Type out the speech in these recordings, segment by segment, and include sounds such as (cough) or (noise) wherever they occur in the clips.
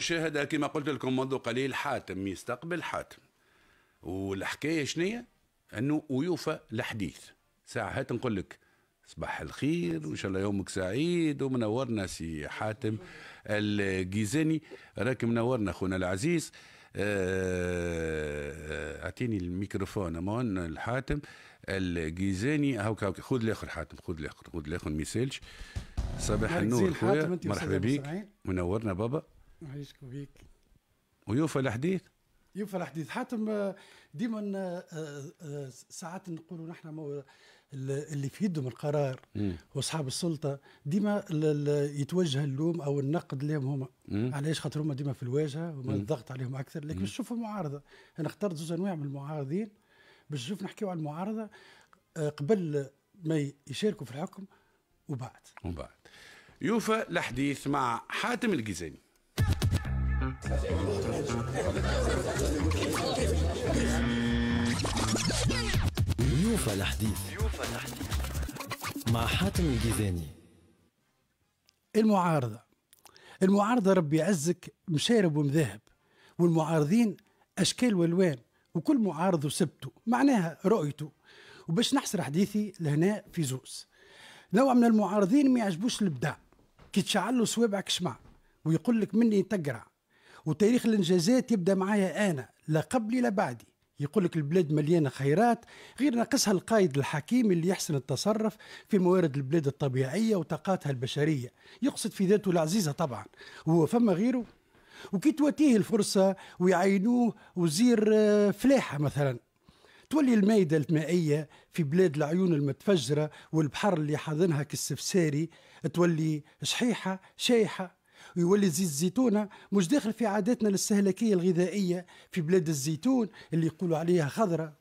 شاهد كما قلت لكم منذ قليل حاتم يستقبل حاتم والحكايه شنية انه ويوفى الحديث ساعات نقول لك صباح الخير وان شاء الله يومك سعيد ومنورنا سي حاتم الجيزاني راك منورنا خونا العزيز آه، اعطيني الميكروفون امون الحاتم الجيزاني هاو هاو خذ الاخر حاتم خذ الاخر خذ الاخر ما يسالش صباح النور خويا مرحبا بك منورنا بابا يعيشكم بيك ويوفى الحديث يوفى الحديث حاتم آه، ديما آه، آه، ساعات نقولوا نحن اللي في يدهم القرار واصحاب السلطه ديما يتوجه اللوم او النقد لهم هما علاش خاطر هما ديما في الواجهه وما الضغط عليهم اكثر لكن باش نشوف المعارضه انا اخترت زوج انواع من المعارضين باش نشوف نحكيو على المعارضه قبل ما يشاركوا في الحكم وبعد وبعد يوفى الحديث مع حاتم الجزاني يوفى الحديث يوفى الحديث مع حاتم الجيزاني المعارضة المعارضة ربي يعزك مشارب ومذاهب والمعارضين أشكال والوان وكل معارض وسبته معناها رؤيته وباش نحصر حديثي لهنا في زوز نوع من المعارضين ما يعجبوش الابداع كي تشعل له صوابعك شمع ويقول لك مني تقرع وتاريخ الانجازات يبدا معايا انا لا قبلي لا بعدي يقول لك البلاد مليانة خيرات غير ناقصها القائد الحكيم اللي يحسن التصرف في موارد البلاد الطبيعية وطاقاتها البشرية يقصد في ذاته العزيزة طبعا وهو فما غيره وكي تواتيه الفرصة ويعينوه وزير آه، فلاحة مثلا تولي المائدة المائية في بلاد العيون المتفجرة والبحر اللي حاضنها كالسفساري تولي شحيحة شايحة ويولي زيت الزيتونة مش داخل في عاداتنا الاستهلاكيه الغذائيه في بلاد الزيتون اللي يقولوا عليها خضره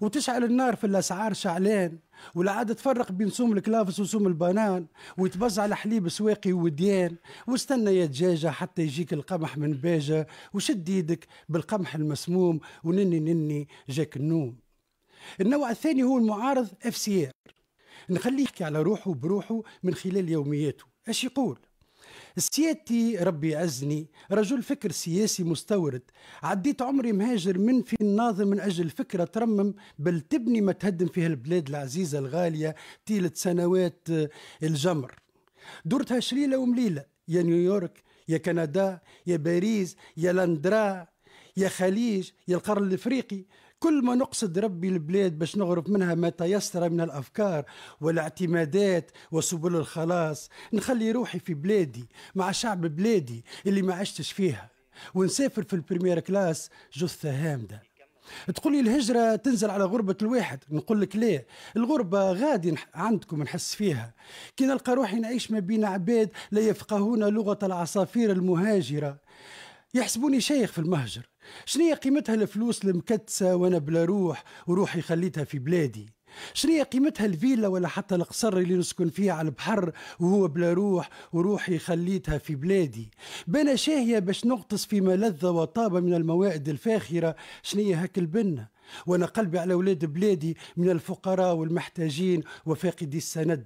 وتشعل النار في الاسعار شعلان ولا عاد تفرق بين سوم الكلافس وسوم البنان ويتبز على حليب سواقي وديان واستنى يا دجاجة حتى يجيك القمح من باجة وشد يدك بالقمح المسموم ونني نني جاك النوم النوع الثاني هو المعارض اف سي نخليه يحكي على روحه بروحه من خلال يومياته اش يقول سيادتي ربي يعزني رجل فكر سياسي مستورد عديت عمري مهاجر من في الناظم من أجل فكرة ترمم بل تبني ما تهدم فيها البلاد العزيزة الغالية طيلة سنوات آه، الجمر درتها شليلة ومليلة يا نيويورك يا كندا يا باريس يا لندرا يا خليج يا القرن الافريقي كل ما نقصد ربي البلاد باش نغرب منها ما تيسر من الأفكار والاعتمادات وسبل الخلاص نخلي روحي في بلادي مع شعب بلادي اللي ما عشتش فيها ونسافر في البريمير كلاس جثة هامدة تقول لي الهجرة تنزل على غربة الواحد نقول لك ليه الغربة غادي عندكم نحس فيها كي نلقى روحي نعيش ما بين عباد لا يفقهون لغة العصافير المهاجرة يحسبوني شيخ في المهجر شنية قيمتها الفلوس المكتسة وأنا بلا روح وروحي خليتها في بلادي شنية قيمتها الفيلا ولا حتى القصر اللي نسكن فيه على البحر وهو بلا روح وروحي خليتها في بلادي بنا شاهية باش نغطس في ملذة وطابة من الموائد الفاخرة شنية هك البنه وانا قلبي على اولاد بلادي من الفقراء والمحتاجين وفاقدي السند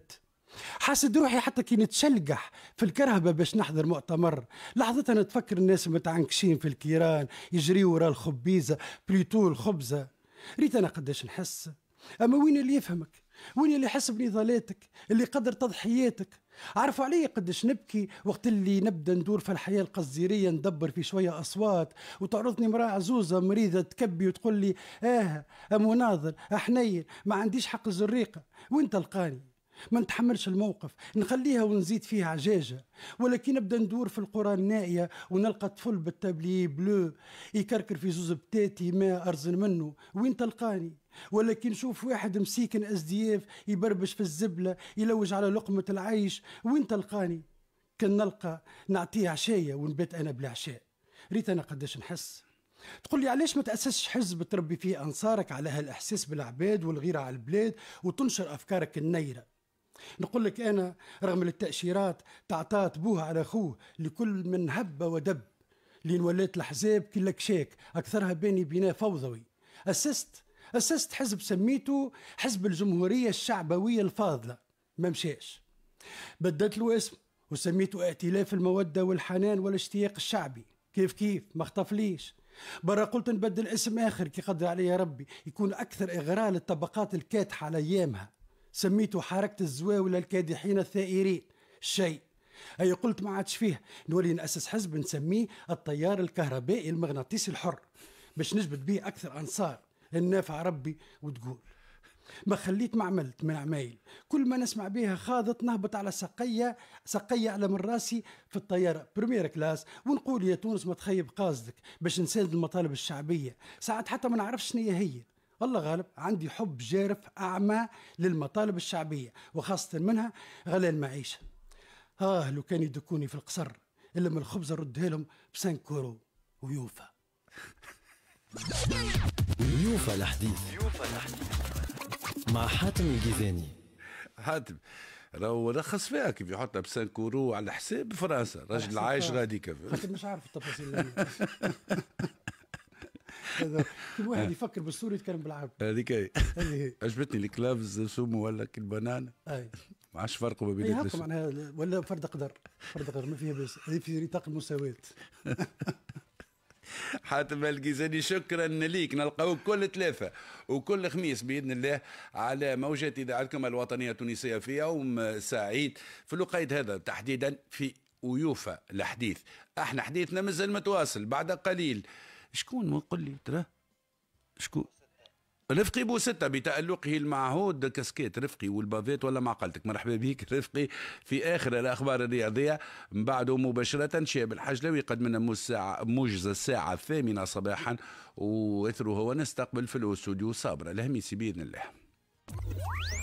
حاسد روحي حتى كي نتشلقح في الكرهبه باش نحضر مؤتمر لحظتها نتفكر الناس متعنكشين في الكيران يجريوا ورا الخبيزه بليتو الخبزه ريت انا قداش نحس اما وين اللي يفهمك وين اللي يحس بنضالاتك اللي قدر تضحياتك عرفوا علي قداش نبكي وقت اللي نبدا ندور في الحياه القصديريه ندبر في شويه اصوات وتعرضني مراه عزوزه مريضه تكبي وتقول لي اه مناظر حنين ما عنديش حق الزريقه وين تلقاني ما نتحملش الموقف نخليها ونزيد فيها عجاجة ولكن نبدا ندور في القرى النائية ونلقى طفل بالتابلي بلو يكركر في زوز بتاتي ما أرزن منه وين تلقاني ولكن شوف واحد مسيكن ازدياف يبربش في الزبلة يلوج على لقمة العيش وين تلقاني كان نلقى نعطيه عشاية ونبات أنا بالعشاء ريت أنا قداش نحس تقول لي علاش ما تأسسش حزب تربي فيه أنصارك على هالإحساس بالعباد والغيرة على البلاد وتنشر أفكارك النيرة نقول لك انا رغم التاشيرات تعطات بوها على خوه لكل من هب ودب لين ولات الاحزاب كلك كشاك اكثرها بيني بناء فوضوي اسست اسست حزب سميته حزب الجمهوريه الشعبويه الفاضله ما مشاش بدلت له اسم وسميته ائتلاف الموده والحنان والاشتياق الشعبي كيف كيف ما اختفليش برا قلت نبدل اسم اخر كي قدر علي ربي يكون اكثر اغراء للطبقات الكاتحه على ايامها سميته حركة الزواولة الكادحين الثائرين شيء أي قلت ما عادش فيه نولي نأسس حزب نسميه التيار الكهربائي المغناطيسي الحر باش نجبد به أكثر أنصار النافع ربي وتقول ما خليت ما عملت من عمايل كل ما نسمع بها خاضت نهبط على سقية سقية على من راسي في الطيارة بريمير كلاس ونقول يا تونس ما تخيب قاصدك باش نساند المطالب الشعبية ساعات حتى ما نعرفش شنو هي والله غالب عندي حب جارف أعمى للمطالب الشعبية وخاصة منها غلاء المعيشة آه لو كان يدكوني في القصر إلا من الخبز ردها لهم بسان كورو ويوفا يوفا الحديث يوفا الحديث مع حاتم الجيزاني حاتم راهو رخص فيها كيف يحطها ب 5 كورو على حساب فرنسا راجل عايش غادي كيف مش عارف التفاصيل (laughs) (laughs) كل واحد آه. يفكر بالسوري يتكلم بالعربي هذيك هي (laughs) عجبتني الكلافز سومو ولا البنان اي ما عادش فرقوا ما بين معناها ولا فرد قدر فرد قدر ما فيها باس هذه في نطاق المساواه (laughs) حاتم الجيزاني شكرا ليك نلقاوك كل ثلاثة وكل خميس بإذن الله على موجة إذاعتكم الوطنية التونسية في يوم سعيد في الوقت هذا تحديدا في ويوفا الحديث احنا حديثنا مازال متواصل بعد قليل شكون قل لي تراه شكون رفقي بوستة بتألقه المعهود كاسكيت رفقي والبافيت ولا معقلتك مرحبا بك (laughs) رفقي في آخر الأخبار الرياضية من بعده مباشرة شاب الحجلوي قدمنا موجز الساعة الثامنة صباحا وإثره هو نستقبل في الأستوديو صابرة الهميسي بإذن الله